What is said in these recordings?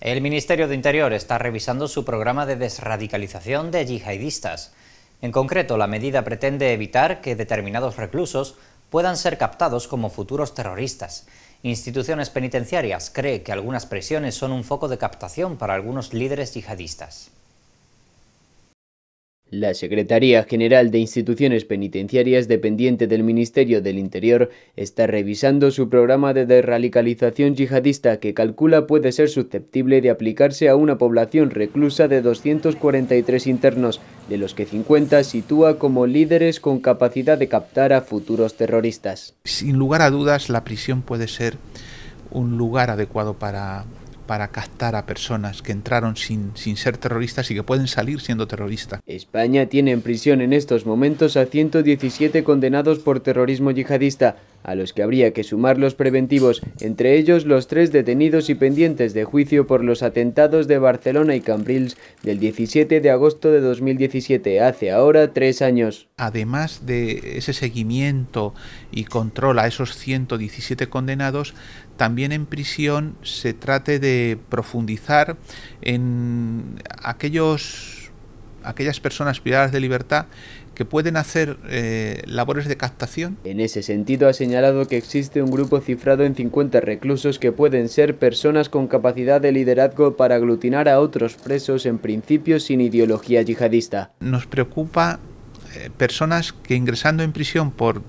El Ministerio de Interior está revisando su programa de desradicalización de yihadistas. En concreto, la medida pretende evitar que determinados reclusos puedan ser captados como futuros terroristas. Instituciones penitenciarias cree que algunas presiones son un foco de captación para algunos líderes yihadistas. La Secretaría General de Instituciones Penitenciarias, dependiente del Ministerio del Interior, está revisando su programa de derradicalización yihadista que calcula puede ser susceptible de aplicarse a una población reclusa de 243 internos, de los que 50 sitúa como líderes con capacidad de captar a futuros terroristas. Sin lugar a dudas, la prisión puede ser un lugar adecuado para para captar a personas que entraron sin, sin ser terroristas y que pueden salir siendo terroristas. España tiene en prisión en estos momentos a 117 condenados por terrorismo yihadista a los que habría que sumar los preventivos, entre ellos los tres detenidos y pendientes de juicio por los atentados de Barcelona y Cambrils del 17 de agosto de 2017, hace ahora tres años. Además de ese seguimiento y control a esos 117 condenados, también en prisión se trate de profundizar en aquellos aquellas personas privadas de libertad que pueden hacer eh, labores de captación. En ese sentido ha señalado que existe un grupo cifrado en 50 reclusos que pueden ser personas con capacidad de liderazgo para aglutinar a otros presos en principio sin ideología yihadista. Nos preocupa eh, personas que ingresando en prisión por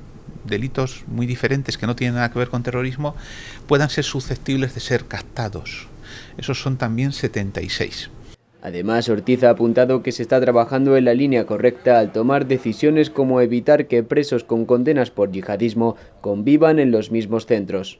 delitos muy diferentes que no tienen nada que ver con terrorismo puedan ser susceptibles de ser captados. Esos son también 76. Además, Ortiz ha apuntado que se está trabajando en la línea correcta al tomar decisiones como evitar que presos con condenas por yihadismo convivan en los mismos centros.